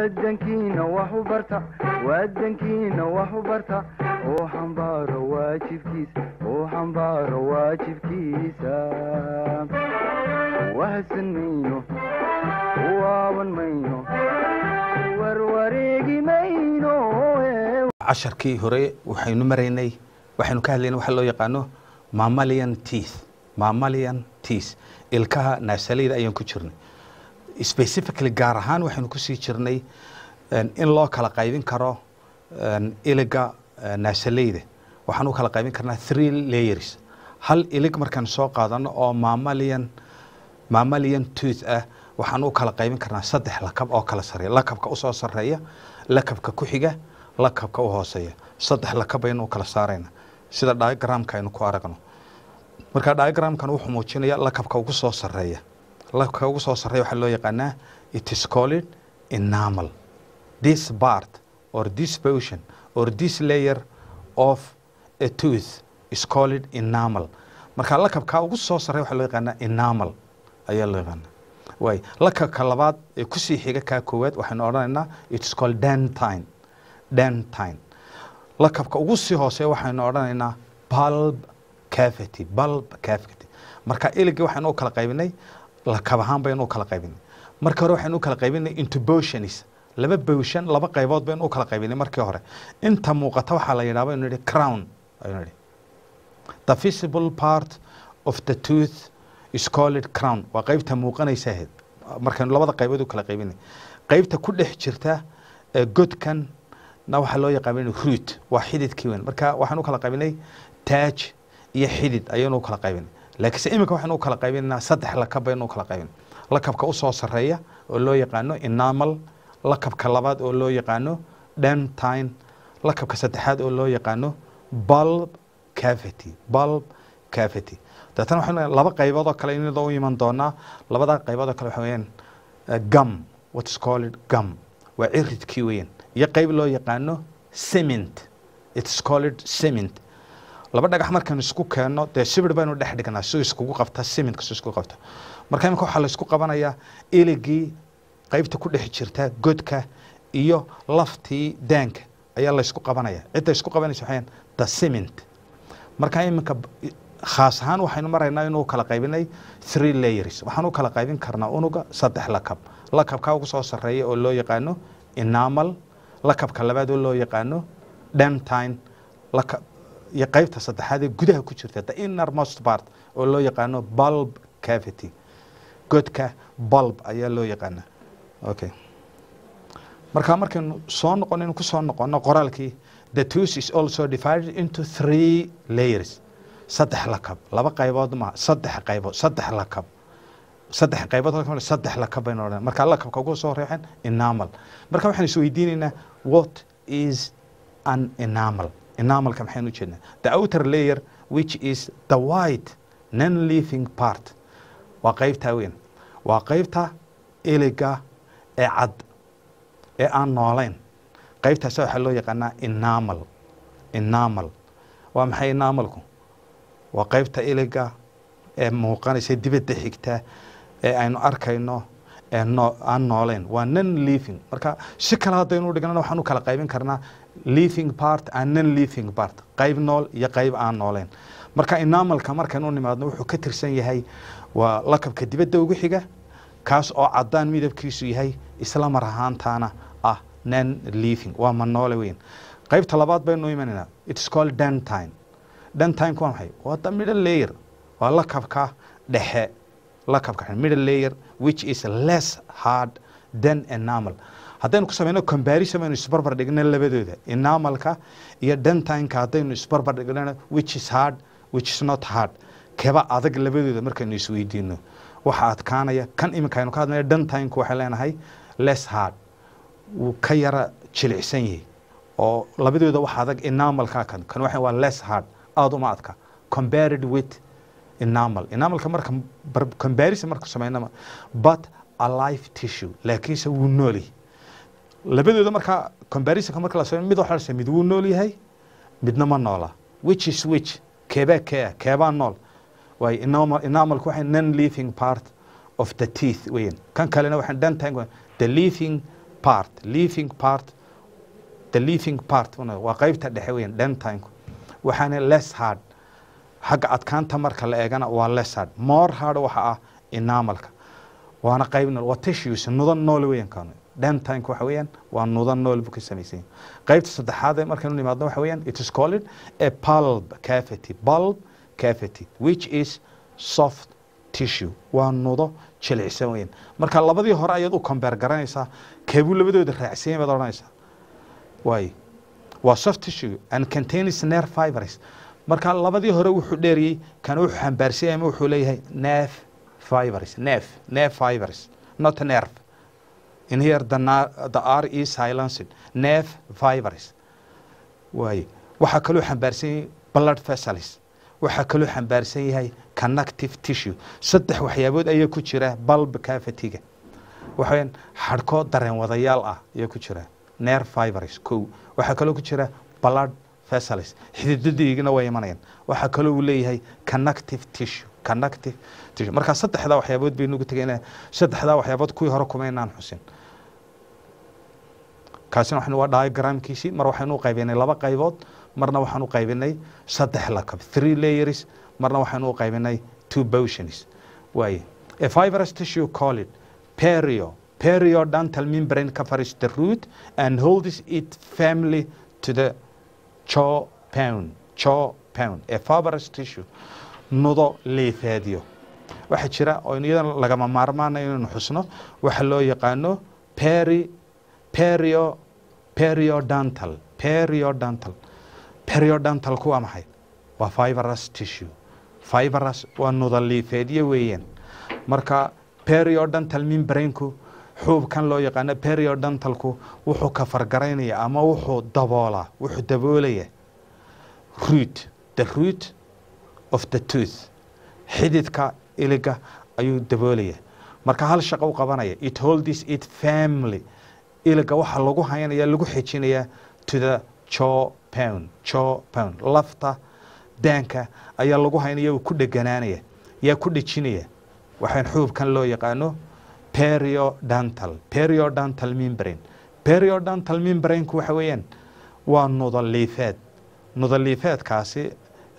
wadankiina waxu barta wadankiina waxu barta oo xambaaro waajibkiisa oo xambaaro waajibkiisa wahsan mayno waaban mayno warwareegi mayno casharkii hore waxaynu maraynay waxaynu ka hadlayna waxa loo yaqaano mamalian teeth mamalian teeth ilkaha naasalayda ayaan ku jirnay specifically gaar ahaan waxaynu kusii jirnay in loo kala qaybin karo iliga naasaleyda waxaan u kala qaybin karnaa three layers hal ilig markaan soo qaadano oo maamalian maamalian tooth ah waxaan u kala qaybin karnaa saddex lakab oo kala sareeya lakabka usoo sareeya lakabka ku xiga lakabka u hooseeya saddex lakab baynu u saarayna sida diagramka aynu ku aragno marka diagramkan wuxuu muujinaya lakabka ugu soo sareeya laka ugu soo sarreeya waxaa loo yaqaanaa it is called this part or this portion or this layer of a tooth is called enamel marka lakabkaa ugu soo sarreeya waxaa loo yaqaanaa enamel ayaa loo yaqaanaa waay lakabka labaad ee kusii xiga kaa koowaad waxaynu odhanaynaa it called dentine dentine lakabka ugu sii hoose waxaynu odhanaynaa bulb cavity bulb cavity marka iligii waxaynu u kala qaybinay lakab ahaan baynu kala qaybina marka hore waxaynu ukala qaybinay intubationis laba bowshan laba qaybood baynu ukala qaybinay markii hore inta muuqata waxaa la yidhaha baynu nidhi crown aynu nidhi the visible part of the tooth is called crown waa qaybta muuqanaysa ahayd markaynu labada qaybood ukala qaybinay qaybta ku dhex jirta ee godkan waxaa loo yaqaanin root waa xididkii weyn marka waxaan ukala qaybinay taaj iyo xidid ayaynu ukala qaybinay laakiinse iminka waxaan u kala qaybinanaa saddex lakaba inuu kala qaybin lakabka usoo sareeya oo loo yaqaano inamal lakabka labaad oo loo yaqaano dentine lakabka saddexaad oo loo yaqaano bulb cavity bulb cavity dabeetna waxaan laba qaybood oo kale inadoo u iman doonaa labada qaybood oo kale waxa weeyaan eh, gum what called gum waa ciridkii weeyaan iyo qayb loo yaqaano cement it's called cement laba dhagax markaan isku keenno dee sibir baynu dhex dhignaa si iskugu qabta siminkasu isku qabta marka iminka waxaa laysku qabanayaa iligii qaybta ku dhex jirta godka iyo laftii daanka ayaa laysku qabanaya cidda isku qabanaysa waxayn the cement marka iminka khaas ahaan waxaynu maraynaa inuu kala qaybinay three layers waxaan u kala qaybin karnaa unuga saddex lakab lakabka ugu soo sarreeya oo loo yaqaano enamal lakabka labaad oo loo yaqaano dentine iyo qaybta saddexaad ee gudaha ku jirta the innermost part oo loo yaqaano bulb cavity godka bulb ayaa loo yaqaana okay markaa markaynu soo noqonaynu ku soo noqono qoraalkii the tooth is also divided into three layers saddex lakab laba qaybood maaha saddex qaybood saddex lakab saddex qaybood halka saddex lakab baynu odhan markaa lakabka ugu soo horeexeen enamal marka waxaan isweydiinaynaa what is an enamal enamalka maxayn u jeednaa the outer layer which is the white non living part waa qeybtaa weyn waa qeybta eliga ee cad ee aan noolayn qeybtaas waxaa loo yaqaanaa inamal inamal waa maxay inamalku waa qeybta eliga ee muuqanaysa e dibadda xigta ee aynu arkayno ee no aan noolayn waa non living marka si kale haddaynu dhignan waxaan u kala qaybin karnaa leaving part and non leaving part qayb nool iyo qayb aan nooleyn marka enamalka markan u nimaadno wuxuu ka tirsan yahay waa lakabka dibadda ugu xiga kaas oo caddaan midabkiisu yahay isla mar ahaantaana ah non leaving waa manoole weyn qaybta labaad baynu imanaynaa its called dentine dentineku waa maxay waa da middle layer waa lakabka dhexe lakabka middle layer which is less hard than enamal haddaynu ku samayno comparison baynu isbarbar dhigna labadooda inamalka iyo dentinka haddaynu isbarbar dhignana which is hard which is not hard keba adag labadooda markaynu isweydiino waxa adkaanaya kan iminka ka hadlaya dentinku waxay leenahay less hard wuu ka yara jilicsan yahay oo labadooda wax adag inamalka kan kan waxa waa less hard aada uma adka compared with inamal inamalka marka comparison marka samaynama but alive tissue laakiinse wuu nool labadooda markaa combarisonka marka lasame mid waxa lase mid wuu nool yahay midna ma noola which is which keebaa kea keebaa nool waayo inamal waxay non living part of the teeth weyan kan kalena waxaan dantang the living part living part the living part waa qeybta dhexe weyan dentinku waxaana less hard xagga adkaanta marka la eegana waa less hard more hard waxa ah inamalka waana qeyb nool waa tissues nudan nool weyan dhamtime waxa weeyaan waa nuudan nool buu ka samaysan qaybta saddexaad ee markaynu nimaadno waxa weeyaan it is called a bulb cavity bulb cavity which is soft tissue waa nudo jilicsan weeyaan marka labadii hore ayaad u compare garanaysaa keebuu labadooda raacsan baad odhanaysaa waayo waa soft tissue and contains nerve fibers marka labadii hore wuxuu dheeriyey kan wuxuu xambaarsan yahay ama wuxuu leeyahay nerve fibers nerve nerve fibers not nerve in here the, the r is e silenced nerve virus waaye waxaa kaloo xambaarsan yahay blood vessels waxaa kaloo xambaarsan yahay connective tissue saddex waxyaabood ayaa ku jira bulb cavity-ga xadhko dareen wadayaal ah ayaa ku jira nerve virus kow waxaa kaloo ku jira blood vessels xididadiigna way imanayaan waxaa kaloo uu leeyahay connective tissue connective tissue markaa saddexdaa waxyaabood baynu ugu saddexdaa waxyaabood kuwii hore kuma xusin kaasina waxaan u dhahay garaamkiisii mar waxaan u qaybanay laba qaybood marna waxaan u qaybanay saddex lakab three layers marna waxaan u qaybanay two positions waaye a fibrous tissue call it perio periodontal membrane covers the root and holds its family to the jaw pound jaw pound a fibrous tissue nudo leefaadiyo waxaa jira oo iyadan lagama maarmaana inaynu xusno waxa loo yaqaano peri perio periodontal periodontal periodontalku waa maxay waa fiberus tissue fiberus waa nudaliifeedyo weeyaan marka periodontal mimbrainku xuubkan loo yaqaano periodontalku wuxuu ka fargaraynaya ama wuxuu daboolaa wuxuu daboolaya root the root of the tooth xididka iliga ayuu daboolaya marka hal shaqo u qabanaya it hold it family ilaga waxaa lagu haynaya lagu xejinayaa to the jo pound jo pound lafta daanka ayaa lagu haynaya ku dheganaanaya yaa ku dhejinaya waxaan xuubkan loo yaqaano periodantal periodantal membrane periodantal membrane waxa weeyaan waa nudaliifeed nudaliifeedkaasi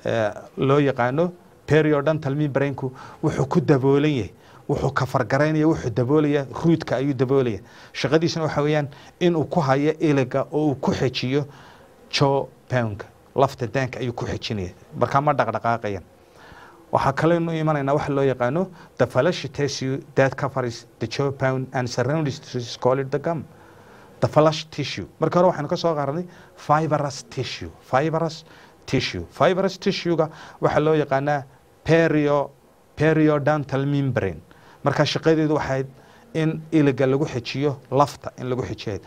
eh, loo yaqaano periodantal membrane wuxuu ku daboolan yahay wuxuu ka fargaraynaya wuxuu daboolaya ruudka ayuu daboolaya shaqadiisna waxa weeyaan inuu ku hayo iliga oo uu ku xejiyo jo pownka lafta daanka ayuu ku xejinaya markaa ma dhaqdhaqaaqayan waxaa kaleynu imanaynaa waxa loo yaqaano the felicitation that covers the jaw pound and surrounds called the gum the flesh tissue marka hore waxaanu ka soo qaadanay tissue fibrous tissue fibrous tissue-ga waxaa loo yaqaanaa perio periodontal membrane markaa shaqadeedu waxayd in iliga lagu xejiyo lafta in lagu xejiyayd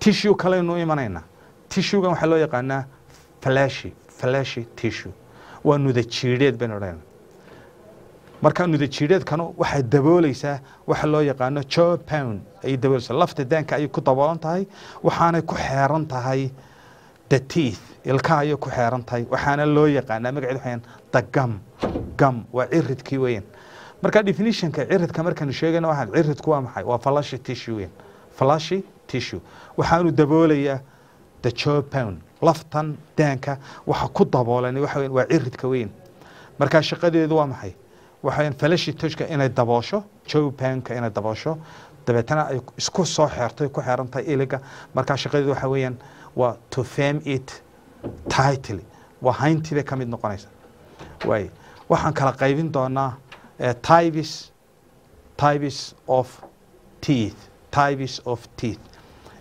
tissue kaleynu imanaynaa tissuegan waxaa loo yaqaanaa flashi flashi tissue waa nuda baynu odhanayna markaa nuda waxay daboolaysaa waxa loo yaqaano jo ayay daboolaysaa lafta daanka ayay ku daboolan tahay waxaanay ku xeeran tahay the teeth ilkaha ayay ku xeeran tahay waxaana loo yaqaanaa magaceedu waxaan the gum gum waa ciridkii weeyaan marka definitionka ciridka markaanu sheegayna waxaan ciridku waa maxay waa falashi tissue falashi tissue waxaanu daboolayaa the chopin laftan daanka waxa ku daboolanay waxa weyn waa ciridka weyn marka shaqadeedu waa maxay waxa weyn falashi tissue inay daboosho chopinka inay daboosho dabeetana ay isku soo xeertay ku xeerantahay iliga marka shaqadeedu waxa weeyaan waa to fame it tightly waa hayntii bay ka mid noqonaysa waay waxaan kala qaybin doonaa uh, tibis of teeth tibis of teeth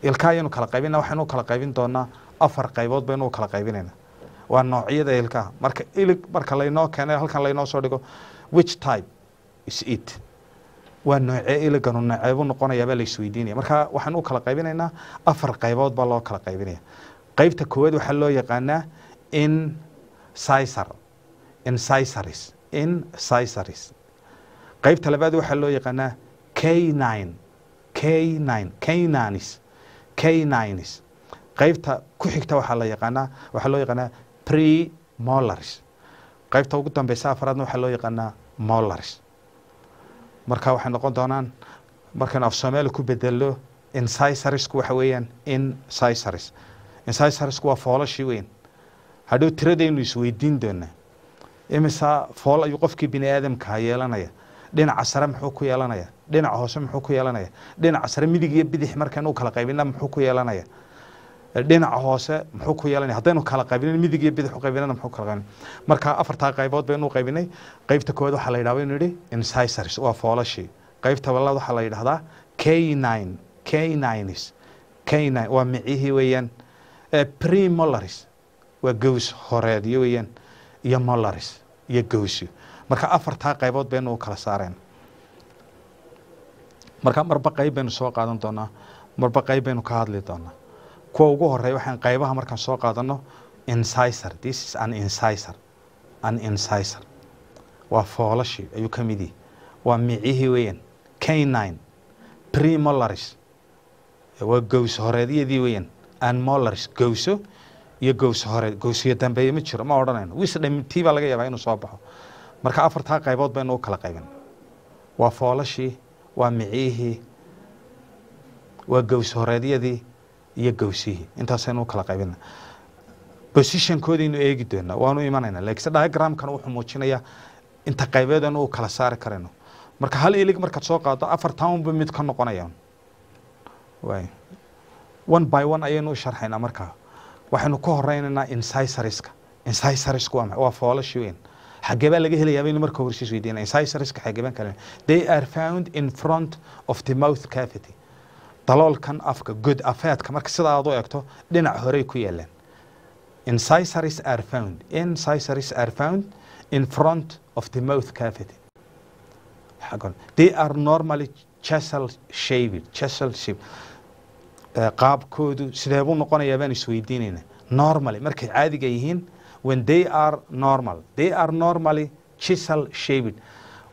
ilkaha ayaynu kala qaybina waxaynu kala qaybin doonaa afar qaybood baynuu kala qaybinaynaa waa noocyada ilkaha marka ilig marka laynoo keenay halkan laynoo soo dhigo which type is it waa noocee iliganu nooceebu noqonayaabaa la marka waxaan u kala qaybinaynaa afar qaybood baa loo kala qaybinaya qaybta koowaad waxaa loo yaqaanaa in sisar in sisaris in sisaris qaybta labaad waxaa loo yaqaanaa knin knin knanis kninis qaybta ku xigta waxaa la yaqaanaa waxaa loo yaqaanaa premolaris qaybta ugu dambeysa afaraadna waxaa loo yaqaanaa molaris marka waxay noqon doonaan markaynu af soomaali ku bedelo insisarisku waxa weeyaan insisaris insisarisku waa foolashii weyn hadhow tiradaynu isweydiin doonaa imisa fool ayuu qofkii bini aadamkaha yeelanaya dhinaca sare muxuu ku yeelanaya dhinaca hoose muxuu ku yeelanaya dhinaca sare midig iyo bidix markaynu kala qaybina muxuu ku yeelanaya dhinaca hoose muxuu ku yeelanaya haddaynu kala qaybina midig iyo bidix u muxuu kala qaybin marka afartaa qaybood baynu qaybinay qaybta koowaad waxaa la yidhahda inuu yidhi incisors waa foolashii qaybta labaad waxaa la yidhahdaa canine canines canine waa micihii weeyaan premolaris waa gows horeedyo weeyaan iyo molaris iyo gowsyo marka afartaa qaybood baynu u kala saareen marka marba qayb baynu soo qaadan doonaa marba qayb baynu ka hadli doonaa kuwa ugu horeeya waxaan qaybaha markaan soo qaadano incisor this is an incisor an incisor waa foolashii ayuu ka mid yihi waa micihii weeyaan canine premolaris waa gowso horeedyadii weeyaan anmolaris gowso iyo gowso horeed gowsiyo dambeeye ma jiro ma odhanayno wisdom tii baa laga yaabaa inuu soo baxo marka afartaa qaybood baynu u kala qaybin waa foolashii waa miciyihii waa gowshoreedyadii iyo gowsihii intaasaynu u kala qaybina bosithnkoodaynu eegi doonaa waanu imanayna lakinse diagramkan wuxuu muujinayaa inta qaybeedaynu u kala saari karayno marka hal ilig markaad soo qaado afartan mid ka noqonayaan y one by one ayaynu u sharxaynaa markaa waxaynu ka horeynaynaa incisariska incisarisk waa foolashi weyn xageebaa laga helayaaba in marka horshiis weydiina incisoriska xageebaan kale they are found in front of the mouth cavity daloolkan afka good afeedka marka sidaaad u eegto dhinac horey ku yaalaan incisors are found incisors are found in front of the mouth cavity they are normally chesel shaped chesel shaped eh, qaabkoodu sidee noqonayaa baan isweydiinayna normally markay caadiga yihiin when they are normal they are normally chisel shaped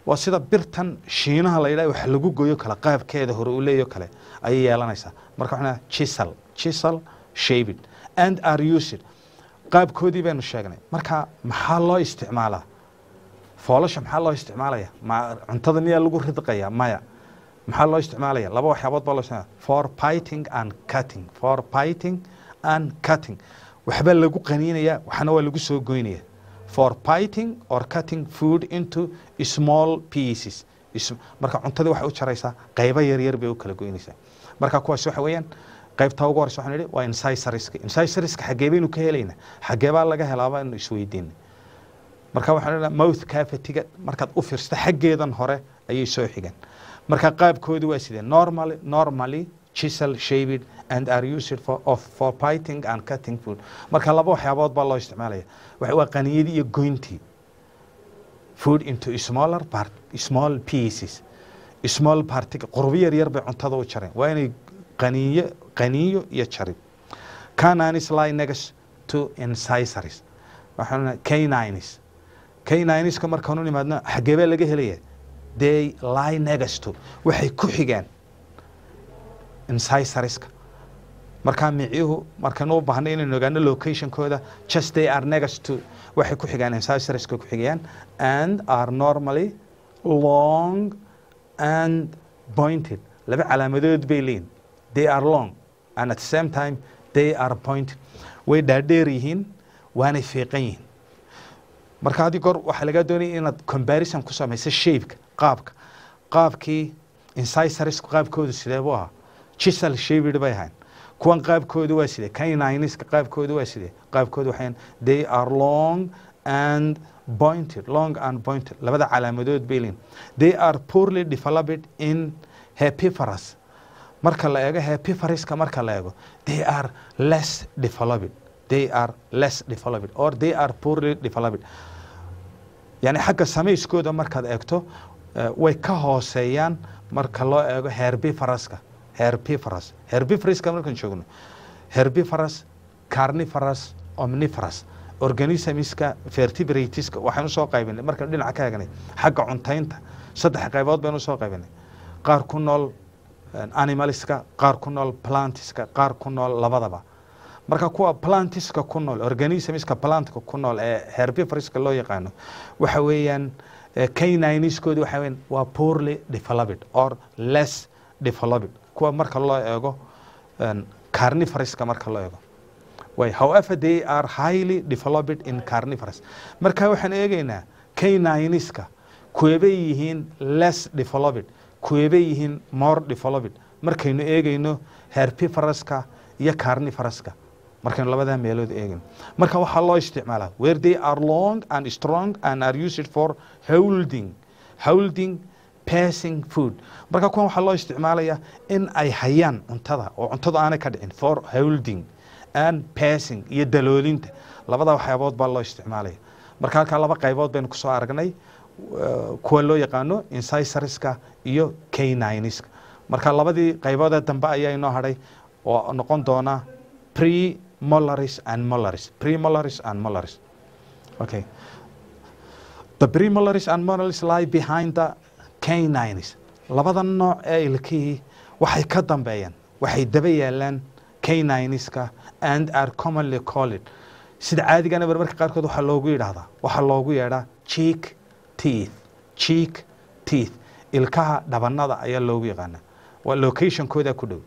waa sida birtan shiinaha la yidhaha wax lagu goyo kale qaabkeeda hore uu leeyo kale ayay yeelanaysaa marka waxaan chisel chisel shaped and are used qaabkoodii baynu sheegnay marka maxaa loo isticmaalaa foolasha maxaa loo isticmaalaya ma cuntada miyaa lagu ridqaya maya maxaa loo isticmaalaya laba waxyaabood baa loo isticmaalaya for piting and cutting for piting and cutting waxba lagu qaniinaya waxna waa lagu soo goynaya for piting or cutting food into small pieces marka cuntadii waxay u jaraysaa qaybo yaryar bay u kala goynaysaa marka kuwaas waxa weeyaan qaybta ugu horeysa waxaan idhi waa incisoriska incisoriska xagee baynu ka helayna xagee baa laga helaaba inuu isweydiina marka waxaan idhaa mouth cavity markaad u fiirsato xaggeedan hore ayay soo xigeen marka qaabkoodu waa sidee normally normally chisel shaped and are used for, of, for piting and cutting food marka laba waxyaabood baa loo isticmaalaya waa qaniyadii iyo goyntii food into smaller part, small pieces small particle qurbo yar yar bay cuntada u jareen waa inay qaniyo qaniyo iyo jarib cananis linegas to incisaris waxaan caninis caniska markaan u nimaadno xageebaa laga helaya day linegasto waxay ku xigaan incisariska markaa miciyuhu markaynu u baahno inaynu ogaano locationkooda just they are next to waxay ku xigaan ancestreska ku xigayaan and are normally long and pointed laba calaamadood bay leeyihin they are long and at the same time they are pointed way dhaadheer yihiin waanay fiiqan yihiin marka haddii goor waxaa lagaa doonaya inaad comparison ku samayso shapeka qaabka qaabkii incisresku qaabkoodu sidee buu ahaa jisal shaped bay ahayn kuwan qaabkooda waa sidee caniska qaabkooda waa sidee qaabkooda waxaan they are long and pointed long and pointed labada calaamadood bay leeyihin they are poorly developed in hapifarus marka la eego hapifaruska marka la eego they are less developed they are less developed or they are poorly developed yani xagga samayskooda markaad eegto eh, way ka hooseeyaan marka loo eego herbifaruska herbifaras herbifraska markaan joogno herbifaras carnifaras omnifaras organismiska fertibratiska waxaanu soo qaybinay markaanu dhinaca ka eegnay xagga cuntaynta saddex qaybood baynu soo qaybinay qaar ku nool eh, animaliska qaar ku nool plantiska qaar ku nool labadaba marka kuwa plantiska ku nool organismiska plantka ku nool ee herbifriska loo yaqaano waxa weeyaan eh, canineskoodi waxa weyaan waa poorly developed or less developed kuwa marka loo eego carnivoruska marka loo eego way however they are highly developed in carnivorous marka waxaan eegaynaa canineska kuwebay yihiin less developed kuwebay yihiin more developed markaynu eegayno herpivoroska iyo carnivoroska markaynu labadaa meelood eegayno marka waxaa loo isticmaalaa where they are long and strong and are used for holding holding passing food marka kuwan waxaa loo isticmaalayaa in ay hayaan cuntada oo cuntada aanay ka dhicin for holding and passing iyo daloolinta labada waxyaabood baa loo isticmaalaya marka halkaa laba qaybood baynu kusoo aragnay kuwa loo yaqaano incisariska iyo kaniska marka labadii qayboodee dambe ayaa hadhay oo noqon doona pre molaris and molaris pre molaris and molaris okay the pre molaris and molaris lie behind the kenines labada nooc ee ilkihii waxay ka dambeeyaan waxay daba yaalaan kenineska and are commonly colled sida caadigana marmarka qaarkood waxaa loogu yidhaahdaa waxaa loogu yeedhaa cheek teeth cheek teeth ilkaha dhabanada ayaa loogu yaqaanaa waa locationkoodaa ku dhow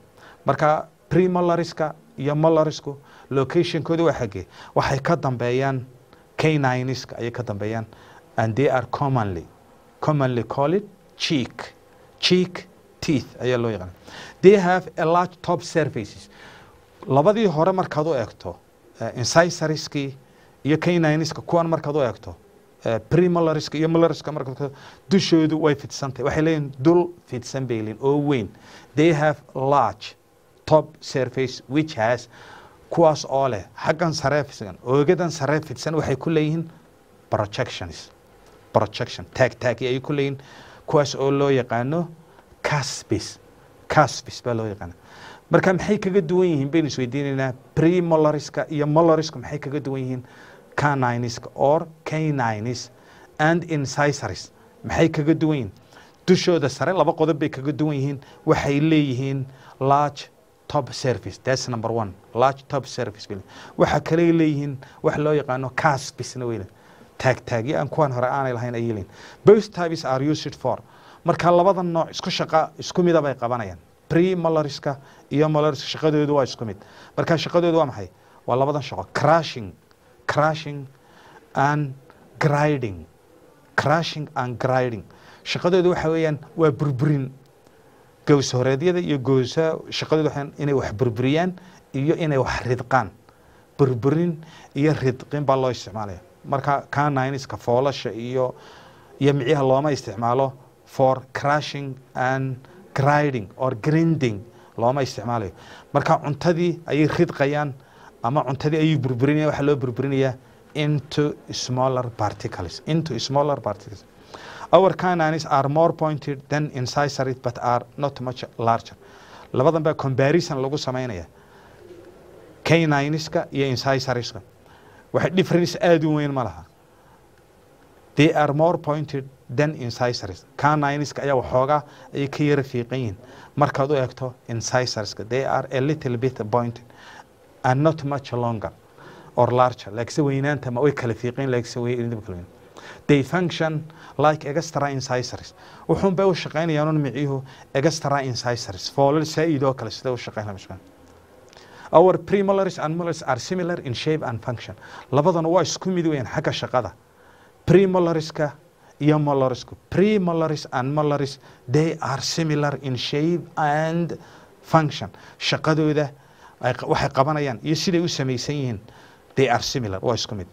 marka premolariska iyo molarisku locationkooda waa xagee waxay ka dambeeyaan kenineska ayay ka dambeeyaan and they are commonly commonly colled cheek cheek teeth ayaa loo yaqaana they have a large top services labadii hore markaad u eegto eh, incisoriskii iyo caniniska kuwan markaad u eegto eh, premolariska iyo molariska markaad dushoodu way fidsantay waxay leeyihin dul fidsan bay leeyihin oo weyn they have large top surface which has kuwaas oo leh xaggan saree oogadan saree waxay ku leeyihiin projections projection taag ayay ku leeyihiin kuwaas oo loo yaqaano casbis casbis baa loo yaqaana marka maxay kaga duwan yihiin baynu isweydiinaynaa premolariska iyo molariska maxay kaga duwan yihiin caninska or canines and incisors maxay kaga duwan yihiin dushooda sare laba qodob bay kaga duwan yihiin waxay leeyihiin large top service that's number one large top service waxaa kale leeyihiin wax loo yaqaano casbisna weyleyn taagtaagyo aan kuwaan hore aanay lahayn ay leeyihiin both types are used for marka labada nooc isku shaqo isku mid bay qabanayaan pre malariska iyo malariska shaqadoodu waa isku mid marka shaqadoodu waa maxay waa labadan shaqo crashing crashing and grinding crashing and grinding shaqadoodu waxa weeyaan waa burburin gows iyo goosa shaqadoodu waxaan inay wax burburiyaan iyo inay wax ridqaan burburin iyo ridqin baa loo isticmaalaya marka canineska foolasha iyo iyo micyaha looma isticmaalo for crushing and grinding or grinding looma isticmaalayo marka cuntadii ayay ridqayaan ama cuntadii ayuu burburinaya waxaa loo burburinayaa into smaller particles into smaller particles our canines are more pointed than incisary but are not much larger labadan comparison lagu sameynaya canineska iyo incisariska wax difference aada u weyn ma laha they are more pointed than incisors canineska ayaa waxoogaa ayay ka yara fiiqan yihiin markaad u eegto incisorska they are a little bit pointed and not much longer or larger laakse weynaanta ma way kala fiiqan laakse weynaanta kala they function like extra incisors wuxuun bay u shaqaynayaan un miciihu extra incisors foolal saa-id oo kale siday u shaqayn our premolaris and molaris are similar in shape and function labadana waa isku mid weeyaan xagga shaqada premolariska iyo molarisku premolaris and molaris they are similar in shape and function shaqadooda waxay qabanayaan iyo siday u samaysan yihiin they are similar waa isku mid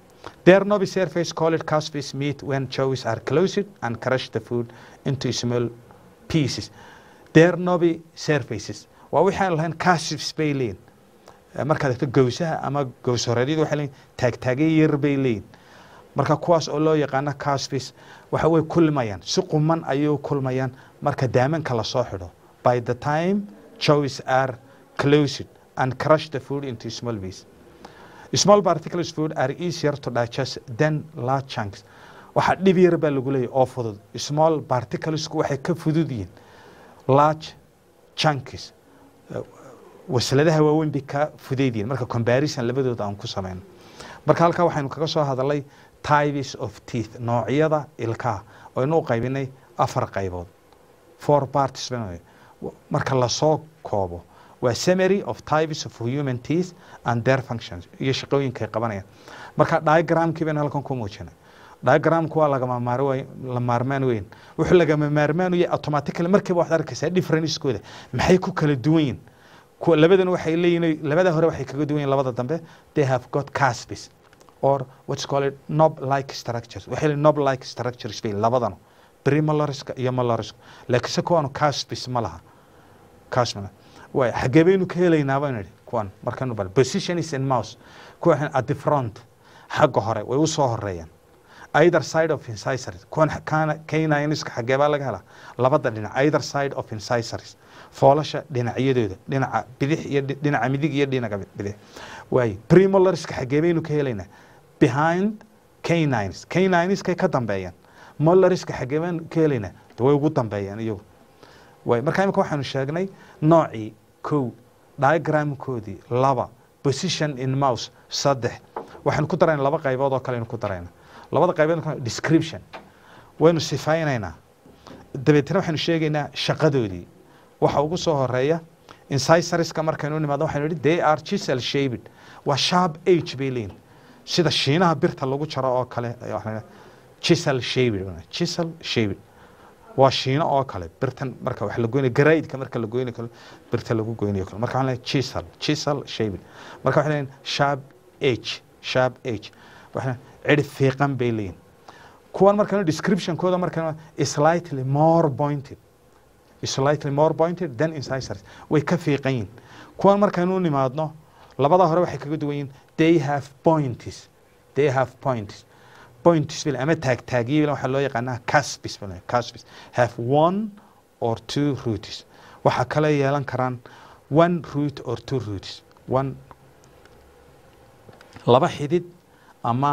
Their knobby surface called cuspice meet when jaws are closed and crush the food into small pieces. Their knobby surfaces. Waa waxaan lahayn cuspice bay leeyihin markaad egto gowsaha ama gowshoreeryadu waxay leeyiin taagtaagyo yar bay leeyihin marka kuwaas oo loo yaqaano casfis waxa way kulmayaan si quman ayay u kulmayaan marka daamanka lasoo xidho by the time chows are closed and crush the food into small base small particulars food are easier to digest than large chunks waxaa dhib yar baa lagu leeyahy oo fudud small particularska waxay ka fudud large chunks wasladaha waaweyn bay ka fudaydiin marka comparison labadooda aan ku samayno marka halkaa waxaynu kaga soo hadalnay types of teeth noocyada ilkaha oo inuu qaybinay afar qaybood four parties marka lasoo koobo waa summary of types of human teeth and their functions iyo shaqooyinkay qabanayaan marka diagramkii baynu halkan ku muujinay diagramku waa lagama maarmaan weyn wuxuu lagama maarmaan u yahay automatically markiiba waxaad arkaysaa differencekooda maxay ku kala duwan yihin labadan waxay leeyihin labada hore waxay kaga duwan yihin labada dambe they have got caspis or what's called knob like structures waxay leeyihin knob like structures bay labadanu primolariska iyo molariska laakiinse kuwaanu caspis ma laha cas ma way xaggee baynu ka helaynaa baynu idhi kuwan markaanu bal position is in mouse kuwa at the front xagga hore way u soo horeeyaan either side of incisors cananis xageebaa laga helaa labada dhinac either side of incisors foolasha dhinacyadeeda dhinaca bidix iyo dhinaca midig iyo dhinaca bidix waaye premolariska xageebaynu ka helaynaa behind canines caniniskay ka dambeeyaan molariska xageebaan ka helaynaa way ugu dambeeyaan iyagu waaye marka imika waxaanu sheegnay noocii kow diagramkoodii laba position in mouse saddex waxaanu ku darayna laba qaybood oo kaleynu ku darayna labada qaybeed description waynu sifaynaynaa dabeetna waxaynu sheegaynaa shaqadoodii waxa ugu soo horeeya incisariska markaynu nimaad waxaynu ihi they are gisel shapid waa sharp h bay leeyihin sida shiinaha birta lagu jaro oo kale gisel shapid gisel shapid waa shiino oo kale birtan marka wax la goynayo garaidka marka la goynayo kale birta lagu goynayo kale marka waxaan leeyahay gisel gisel shapid marka waxaan leeyahay sharp h sharp h waxaan cirib fiiqan bay leeyihin kuwan markan descriptionkooda markan slightly more pointed slightly more pointed than incisors way ka fiiqan yihin kuwan markaynu nimaadno labada hore waxay kaga duwan yihin they have points they have points points bil ama taag taagiye waxaa loo yaqaanaa caspis caspis have one or two roots waxaa kale yeelan karaan one root or two roots one laba xidid ama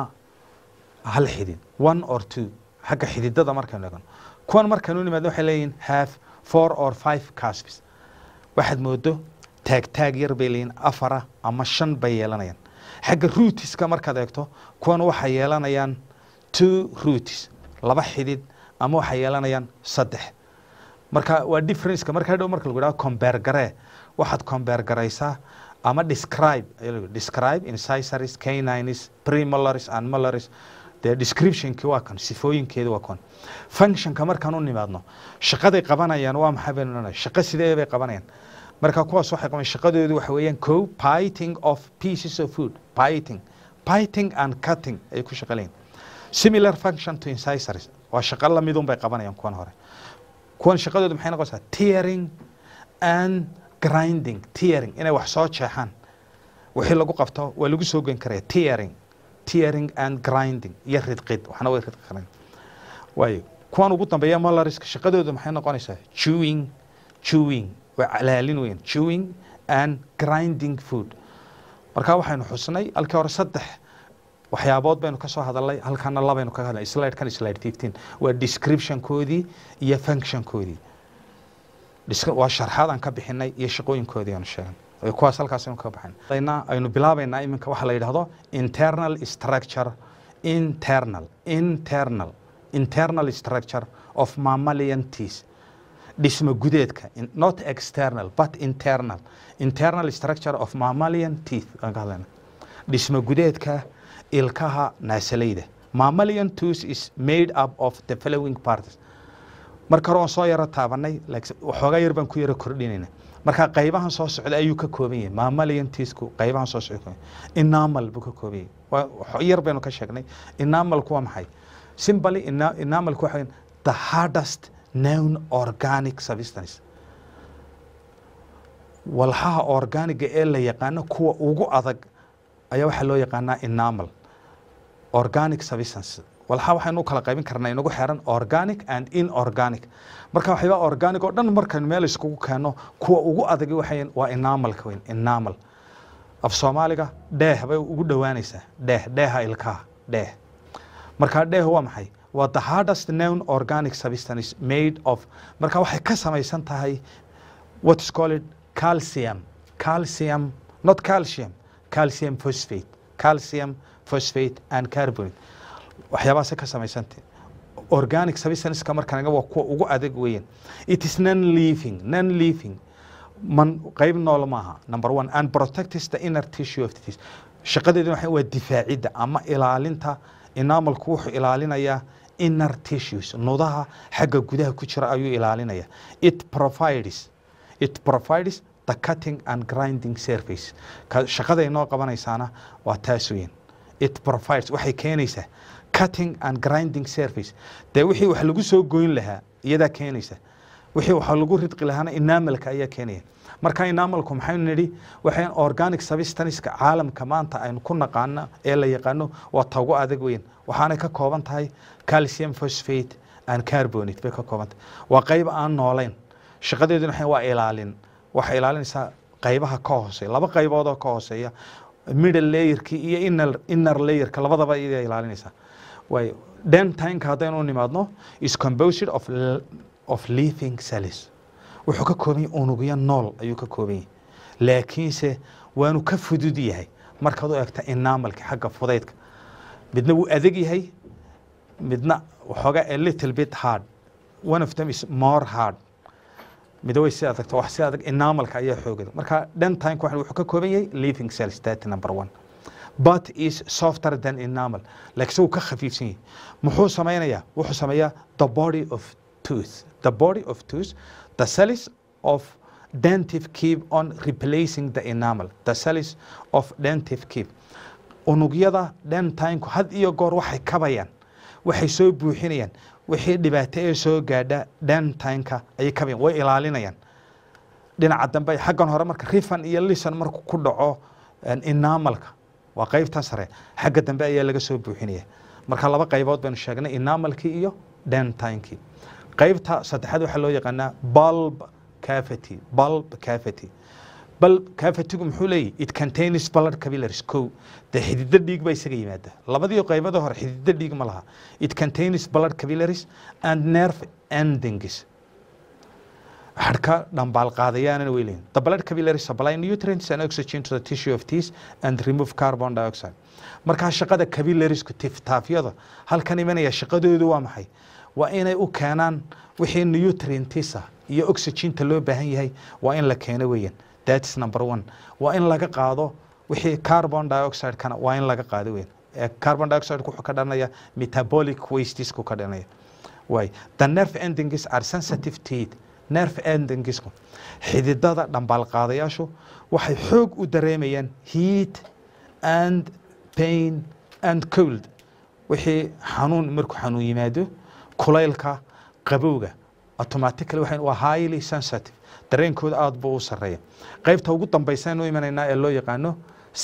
hal xidid one or two xagga xididada markaynu eegno kuwan markaynu nimaadno waxay leeyihin half four or five caspis waxaad moodo taag yar bay leeyihin afara ama shan bay yeelanayaan xagga ruutiska markaad eegto kuwan waxay yeelanayaan two ruutis laba xidid ama waxay yeelanayaan saddex marka waa differenceka marka hadhow marka lagu yidhahdo combeer garee waxaad combeer garaysaa ama describe describe incisors canines premolaris and molaris dee descriptionki waa kan sifooyinkeedi waa kon functionka markaan u nimaadno shaqaday qabanayaan waa maxaa baynu ohanay shaqo sidee bay qabanayaan marka kuwaas waxay qaban shaqadoodu waxa weeyaan co piting of pieces of food piting piting and cutting ay ku shaqaleyn similar function to incisors waa shaqo lamidun bay qabanayaan kuwan hore kuwan shaqadoodu maxay noqonaysaa tearing and grinding tearing inay wax soo jeexaan wixii lagu qabto waa lagu soo goyn karaya tearing tearing and grinding iyo ridqid waxna way ridqi kareen waayo kuwan ugu dambeeya malariska shaqadooda maxay noqonaysaa chewing chewing waa calaalin weyn chewing and grinding food markaa waxaynu xusnay halkii hore saddex waxyaabood baynu ka soo hadalnay halkana labaynu kaga hadlay slide kan slide fifteen waa descriptionkoodii iyo functionkoodii waa sharxaadaan ka bixinay iyo shaqooyinkoodii aanu sheegnay kuwaas halkaas aynu kaga baxayn aynu bilaabaynaa iminka waxa la yidhaahdo internal structure internal internal internal structure of mammalian dhisma gudeedka not external but internal internal structure of mammalian teeth aan ka hadlayna dhisma gudeedka ilkaha naasaleyda mammalian tooth is made up of the following parts marka soo yaro taabanay waxoogaa yar baan ku yaro kordhinayna marka qaybahan soo socda ayuu ka kooban yahay maamaliyantiisku qaybahan soo socda inamal buu ka kooban yahay yar baynu ka sheegnay inamalku waa maxay simbali inamalku waxa the hardest known organic substance walxaha organiga ee la yaqaano kuwa ugu adag ayaa waxaa loo yaqaanaa inamal organic substance walxa waxaynu u kala qaybin karnaa inagu xeran organic and inorganic marka waxyaaba organic oo dhan markaynu meel iskugu keenno kuwa ugu adagi waxay waa inamalka weyn inamal af soomaaliga dheeh bay ugu dhowaanaysaa dheeh dheeha ilkaha dheeh markaa dheeh waa maxay waa the hardest known organic substance made of marka waxay ka samaysan tahay what is called calcium calcium not calcium calcium phosphate calcium phosphate and carbonate waxyaabaase ka samaysanta organic sabisanska markaan waa kuwa ugu adag weeyaan it is non living non living man qayb nool maaha number one and protects the inner tissue of the shaqadeedu waxa waa difaacidda ama ilaalinta inamalku wuxuu ilaalinayaa inner tissues nudaha xagga gudaha ku jira ayuu ilaalinaya it provides it provides the cutting and grinding surface shaqaday noo qabanaysaana waa taas weyn it provides waxay keenaysaa cutting and grinding service dee wixii wax lagu soo goyn lahaa iyadaa keenaysa wixii wax lagu ridqi lahaana inaamalka ayaa keenaya marka inaamalku maxaynu nidhi waxayn organic substaniska caalamka maanta aynu ku naqaana ee la yaqaano waa tagu adag weyn waxaanay ka kooban tahay calcium phosphate and carbonate bay ka kooban tahay waa qayb aan noolayn shaqadeeduna waa ilaalin waxay ilaalinaysaa qaybaha ka hooseeya laba qayboodoo ka hooseeya middle layerkii iyo inner layerka labadaba iyaa ilaalinaysaa way dentinka haddaynu nimaadno is composed of, of living cells wuxuu ka kooban unugyo nool ayuu ka kooban yahay laakiinse waanu ka fudud yahay markaad u eegta inamalka xagga fudaydka midna wuu adag yahay midna waxoogaa a little bit hard one of them is more hard mida way si adagta wax si adag inamalka ayaa xoogada marka dentink waxuu ka kooban yahay living cells that number one but is softer than enamal like isagu ka khafiifsan yahay muxuu samaynayaa wuxuu sameeyaa the body of tooth the body of tooth the cells of dentive keep on replacing the enamal the cells of dentive keep unugyada dentinku had iyo goor waxay kabayaan waxay soo buuxinayaan wixii dhibaato ee soo gaadha dentinka ayay kabayaan way ilaalinayaan dhinaca dambe xaggan hore marka rifan iyo lisan markuu ku dhaco enamalka waa qaybtan sare xagga dambe ayaa laga soo buuxinaya marka laba qaybood baynu sheegnay inamalkii iyo dentinki qaybta saddexaad waxaa loo yaqaanaa bulb cavity bulb cavity bulb cavity-gu muxuu leeyahy it contains blood capillaries kow dee xididdo dhiig baa isaga yimaada labadii qaybada hore xididdo dhiig ma laha it contains blood capillaries and nerve endings waxaan ka dhambaal qaadayaanan weyleyn the blood capillary supply nutrients and oxygen to the tissue of teeth and remove carbon dioxide markaa shaqada capillarisku tiftaafyada halkan imanaya shaqadoodu waa maxay waa inay u keenaan wixii nutrientisa iyo oxyginta loo baahan yahay waa in la keeno weeyaan that's number one waa in laga qaado wixii carbon dioxide waa in laga qaado weeyaan eh, carbon dioxide wuxuu ka dhanaya metabolic wastes ka dhanaya way the nerve endings are sensitive teeth nerf endingisku xididada dhambaalqaadayaashu waxay xoog u dareemayaan heat and pain and cold wixii xanuun markuu xanuun yimaado kulaylka qabowga automatically waxay waa highly sensitive dareenkooda aad buu u sarreeya qaybta ugu dambaysaan u imanaynaa ee loo yaqaano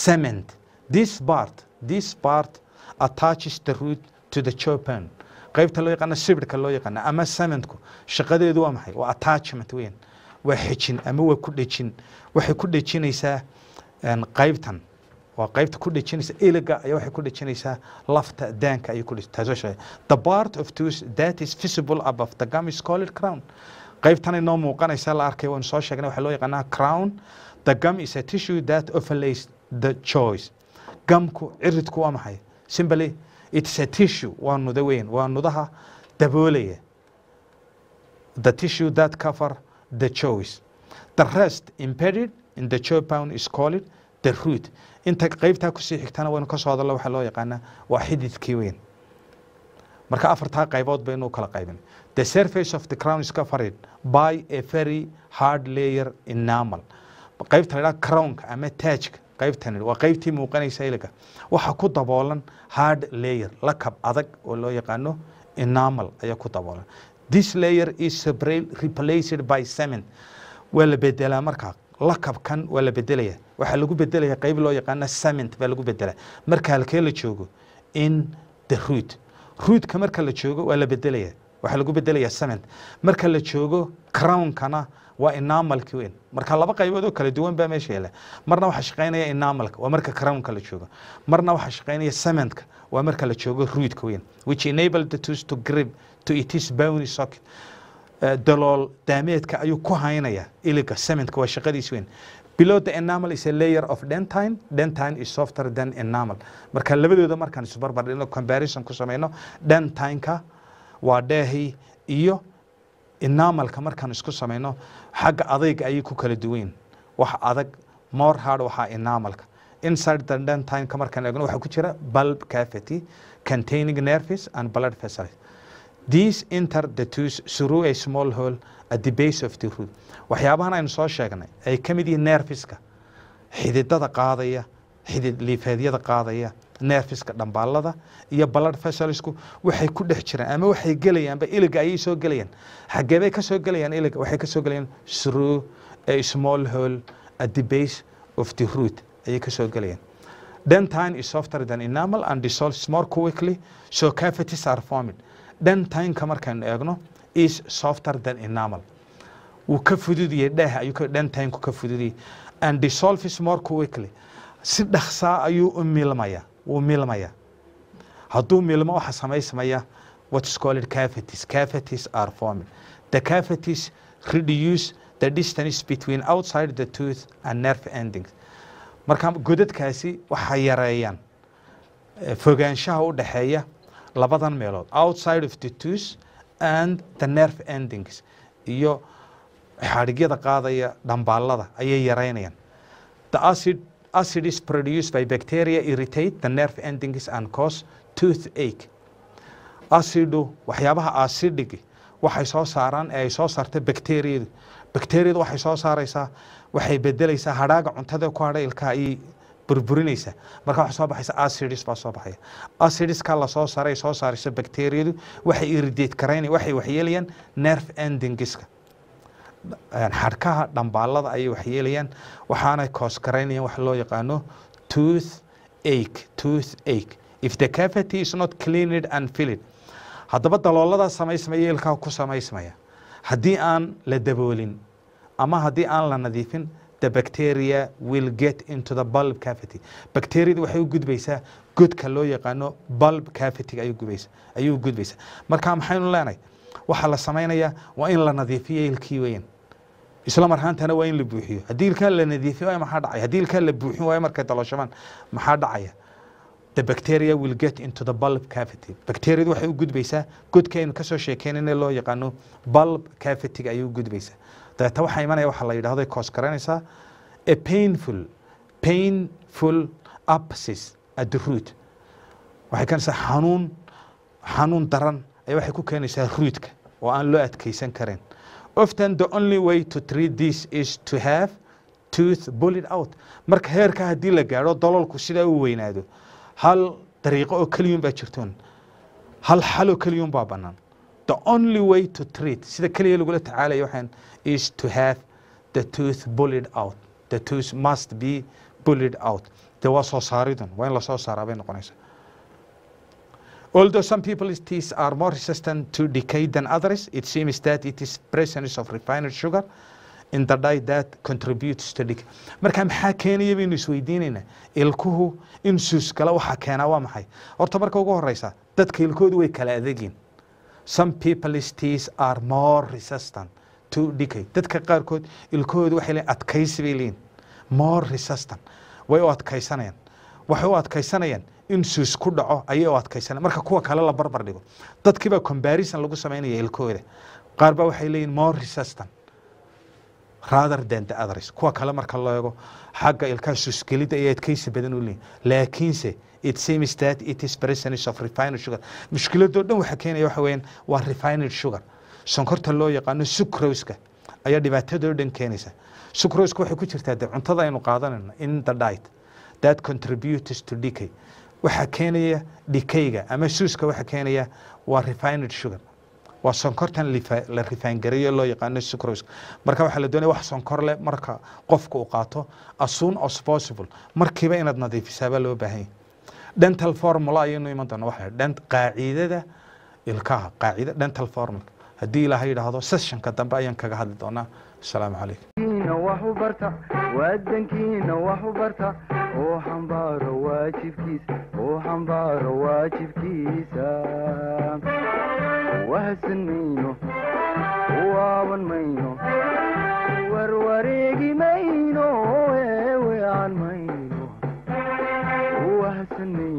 cement this part this part attaches the root to the chopin qaybta loo yaqaana sibirhka loo yaqaana ama samanku shaqadeedu waa maxay waa attachment weyan waa xejin ama waa ku dhejin waxay ku dhejinaysaa qaybtan waa qaybta ku dhejinaysa iliga ayaa waxay ku dhejinaysaa lafta daanka ayay ku taasoo sheegay the part of tooth that is visible above the gum is called crown qaybtanay noo muuqanaysa la arkay waynu soo sheegnay waxaa loo yaqaanaa crown the gum is a tissue that overlays the choice gamku ciridku waa maxay simbly it's a tissue waa nudo weyn waa nudaha daboolaya the tissue that cover the choice the rest embedded in the compound is called the root inta qaybtaa kusii xigtana waynu ka hadalla waxaa loo yaqaanaa waa xididkii weyn marka afartaa qaybood baynu kala qaybin the surface of the crown is covered by a very hard layer enamel qaybta la yidhaha crownka ama taajka qaybtani waa qaybtii muuqanaysa iliga waxaa ku daboolan hard layer lakab adag oo loo yaqaano enamal ayaa ku daboolan this layer is replaced by cement waa la bedelaa markaa lakabkan waa la bedelaya waxaa lagu bedelaya qayb loo yaqaana cement baa lagu bedela marka halkee la joogo in the root rootka marka la joogo waa la bedelaya waxaa lagu bedelayaa sement marka la joogo crownkana waa inamalki weyn marka laba qaybood oo kala duwan baa meesha yaala marna waxaa shaqaynaya inamalka waa marka crownka la joogo marna waxaa shaqaynaya cementka waa marka la joogo ruidka weyn which enable the tools to grip to its boundary socket eh, dalool daameedka ayuu ku haynaya iliga cementka waa shaqadiis weyn below the enamal is a layer of dentine dentine is softer than enamal marka labadooda markaan isbarbar dhigno comparison ku samayno dentineka waa dheehii iyo inaamalka markaan isku samayno xagga adayga ayay ku kala duwanyiin wax adag mor hard waxaa inamalka inside the markaan eegno waxaa ku jira bulb cavity containing nerves and blood vessels these enter the tooth through a small hole at the base of the root waxyaabahan aynu soo sheegnay ay ka mid yihiin nerviska xididada qaadaya xidid liifeedyada qaadaya nerfiska dhambaalada iyo blood fesalisku waxay ku dhex jiraan ama waxay gelayaanba iliga ayay soo gelayaan xaggee bay kasoo gelayaan iliga waxay kasoo gelayaan through small hole at the base of the root ayay kasoo gelayaan dentine is softer than enamel and dissolves more quickly so cavities are formed dentine markaynu eegno is softer than enamel wuu ka fududiyey dheh ayuu dentine ka fududiyey and dissolves more quickly si dhaksaa ayuu u wuu milmaya hadduu milmo waxa samaysmaya what's called cavities are forming the cavities reduce the distance between outside the tooth and nerve endings marka godadkaasi waxay yareeyaan fogaanshaha u dhexeeya labadan meelood outside of the tooth and the nerve endings iyo xadhigyada qaadaya dhambaalada ayay yareynayaan the acid acid is produced by bacteria irritate the nerve endings and cause tooth ache acidu waxyaabaha acidic waxay soo saaraan ee ay soo saarta bacteriyadu bacteriyadu waxay soo saaraysaa waxay bedelaysaa hadhaaga cuntada ku hadha ilkaa iyo burburinaysa marka waxaa soo baxaysa acidis baa soo baxaya acidiska la soo soo saaraysa bacteriyadu waxay irritate karayn waxay waxyeelayaan nerve endingska xadhkaha dhambaalada ayay waxyeelayaan waxaanay koosgaraynayaan wax loo yaqaano tooth ache tooth ache if the cavity is not cleaned and filled haddaba dalooladaa samaysmaya ilkaha ku samaysmaya haddii aan la daboolin ama haddii aan la nadiifin the bacteria will get into the bulb cavity bacteriada waxay u gudbaysaa godka loo yaqaano bulb cavity ayuu gudbaysaa marka maxaynu leenahay waxaa la samaynaya waa in la nadiifiyo ilkii weyan isla marhaantana waa in la buuxiyo haddii ilkaa la nadiifiy maxaa dhacaya haddii ilkaa la buuxin waayo markay dalooshamaan maxaa dhacaya the bacteria will get into the bulb cavity bacteriadu waxay u gudbaysaa godka aynu kasoo sheekeynayna loo yaqaano bulb cavity ayay u gudbaysaa dabeeta waxaa imanaya waxaa la yidhahdo coos garanaysaa a painful painful absis at the root waxay kanaysaa xanuun xanuun daran ee waxay ku keenaysaa ruudka oo aan loo adkeysan karin often the only way to treat this is to have tooth bullied out marka heerkaa haddii la gaadho dololku sidaa u weynaado hal dariiqo oo keliyun baa jirtoon hal xaloo keliyun baa bannaan the only way to treat sida keliya lagula tacaalayo waxaan is to have the tooth bullied out the tooth must be bullied out dee waa soo saaridun waa in la soo noqonaysaa Although some people's teas are more resistant to decay than others, it seems that it is presence of refined sugar in the diet that contributes to decay. Marka maxaa keenaya baynu isweydiinayna ilkuhu insus kale waxaa keenaa waa maxay? Horta marka ugu horeysa dadka ilkoodu way kala adeegin. Some people's teas are more resistant to decay. Dadka qaarkood ilkoodu waxay leeyihin adkaysi bay leeyihin. More resistant way u adkaysanayaan. Waxay u adkaysanayaan in sus ku dhaco ayay u adkaysana marka kuwa kale la barbar dhigo dadkiibaa comparison lagu samaynaya ilkooda qaar waxay leeyihin more resistant rather than the others kuwa kale marka loo eego xagga ilkaha susgelidda iyo adkaysi badan u leeyihin laakiinse it seems that it is presence of refined sugar mushkiladoo dhan waxa keenaya waxa weeyaan waa refined sugar sonkorta loo yaqaano sucrowska ayaa dhibaatadoo dhan keenaysa sucrowska waxay ku jirtaa de cuntada aynu qaadanayno in the diet that contributes to decay waxaa keenaya dhikayga ama suuska waxaa keenaya waa refined sugar waa sonkortan la rifaangareeyo loo yaqaano sucrose marka waxaa la doonaya wax sonkor leh marka qofka uu qaato as soon as possible markiiba inaad nadiifisaabaa loo baahan yahy dental formula ayaynu iman doona waxa qaacidada ilkaha qaacida dental formula haddii ilaaha yidhaahdo sessionka dambe ayaan kaga hadli doonaa asalaamu calaykum